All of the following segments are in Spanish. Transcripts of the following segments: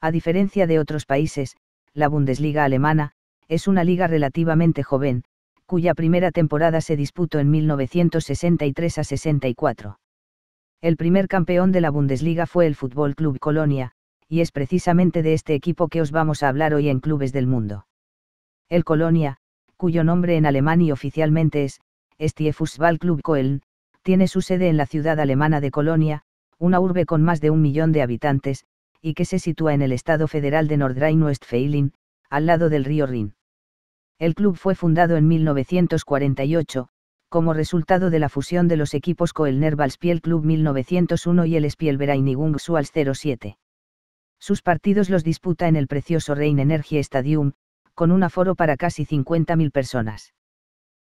A diferencia de otros países, la Bundesliga alemana, es una liga relativamente joven, cuya primera temporada se disputó en 1963 a 64. El primer campeón de la Bundesliga fue el Fútbol Club Colonia, y es precisamente de este equipo que os vamos a hablar hoy en Clubes del Mundo. El Colonia, cuyo nombre en alemán y oficialmente es, Stie Club Köln, tiene su sede en la ciudad alemana de Colonia, una urbe con más de un millón de habitantes, y que se sitúa en el estado federal de Nordrhein-Westfalen, al lado del río Rin. El club fue fundado en 1948, como resultado de la fusión de los equipos Kölner Club 1901 y el Spielvereinigung Suals 07. Sus partidos los disputa en el precioso Rein Energie Stadium, con un aforo para casi 50.000 personas.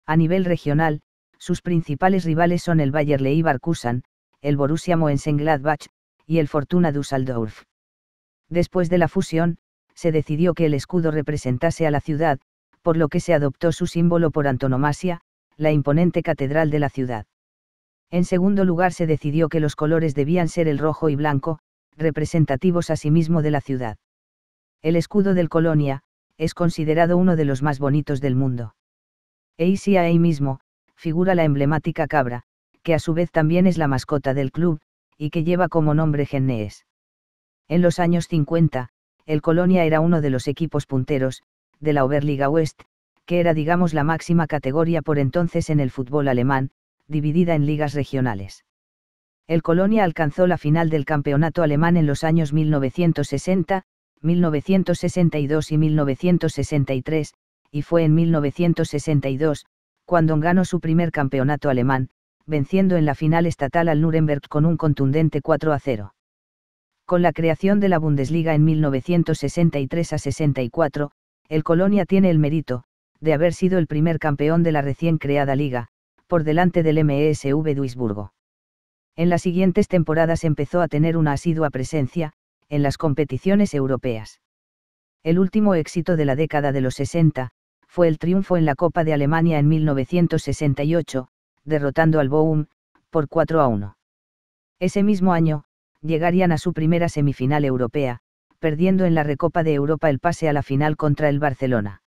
A nivel regional, sus principales rivales son el Bayer Leverkusen, el Borussia Mönchengladbach y el Fortuna Düsseldorf. Después de la fusión, se decidió que el escudo representase a la ciudad, por lo que se adoptó su símbolo por antonomasia, la imponente catedral de la ciudad. En segundo lugar se decidió que los colores debían ser el rojo y blanco, representativos asimismo de la ciudad. El escudo del Colonia, es considerado uno de los más bonitos del mundo. a e ahí mismo, figura la emblemática cabra, que a su vez también es la mascota del club, y que lleva como nombre Gennees. En los años 50, el Colonia era uno de los equipos punteros, de la Oberliga West, que era digamos la máxima categoría por entonces en el fútbol alemán, dividida en ligas regionales el Colonia alcanzó la final del campeonato alemán en los años 1960, 1962 y 1963, y fue en 1962, cuando ganó su primer campeonato alemán, venciendo en la final estatal al Nuremberg con un contundente 4 a 0. Con la creación de la Bundesliga en 1963 a 64, el Colonia tiene el mérito, de haber sido el primer campeón de la recién creada liga, por delante del MSV e Duisburgo. En las siguientes temporadas empezó a tener una asidua presencia, en las competiciones europeas. El último éxito de la década de los 60, fue el triunfo en la Copa de Alemania en 1968, derrotando al Bochum, por 4 a 1. Ese mismo año, llegarían a su primera semifinal europea, perdiendo en la Recopa de Europa el pase a la final contra el Barcelona.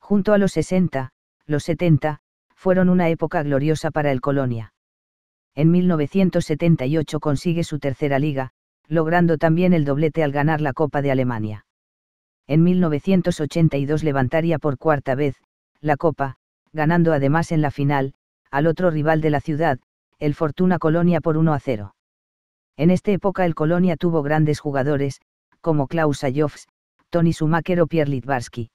Junto a los 60, los 70, fueron una época gloriosa para el Colonia en 1978 consigue su tercera liga, logrando también el doblete al ganar la Copa de Alemania. En 1982 levantaría por cuarta vez, la Copa, ganando además en la final, al otro rival de la ciudad, el Fortuna Colonia por 1 a 0. En esta época el Colonia tuvo grandes jugadores, como Klaus Ajofs, Tony Schumacher o Pierre Litvarsky.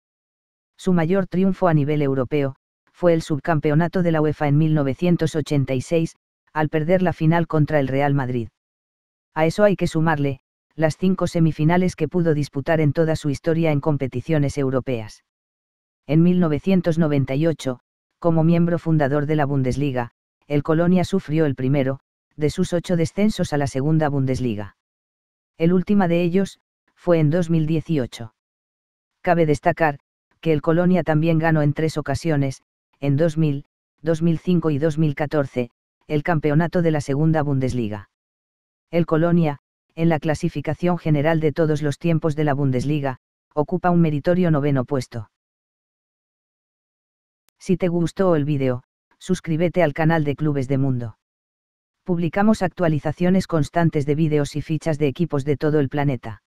Su mayor triunfo a nivel europeo, fue el subcampeonato de la UEFA en 1986, al perder la final contra el Real Madrid. A eso hay que sumarle, las cinco semifinales que pudo disputar en toda su historia en competiciones europeas. En 1998, como miembro fundador de la Bundesliga, el Colonia sufrió el primero, de sus ocho descensos a la segunda Bundesliga. El último de ellos, fue en 2018. Cabe destacar, que el Colonia también ganó en tres ocasiones, en 2000, 2005 y 2014, el campeonato de la Segunda Bundesliga. El Colonia, en la clasificación general de todos los tiempos de la Bundesliga, ocupa un meritorio noveno puesto. Si te gustó el vídeo, suscríbete al canal de Clubes de Mundo. Publicamos actualizaciones constantes de vídeos y fichas de equipos de todo el planeta.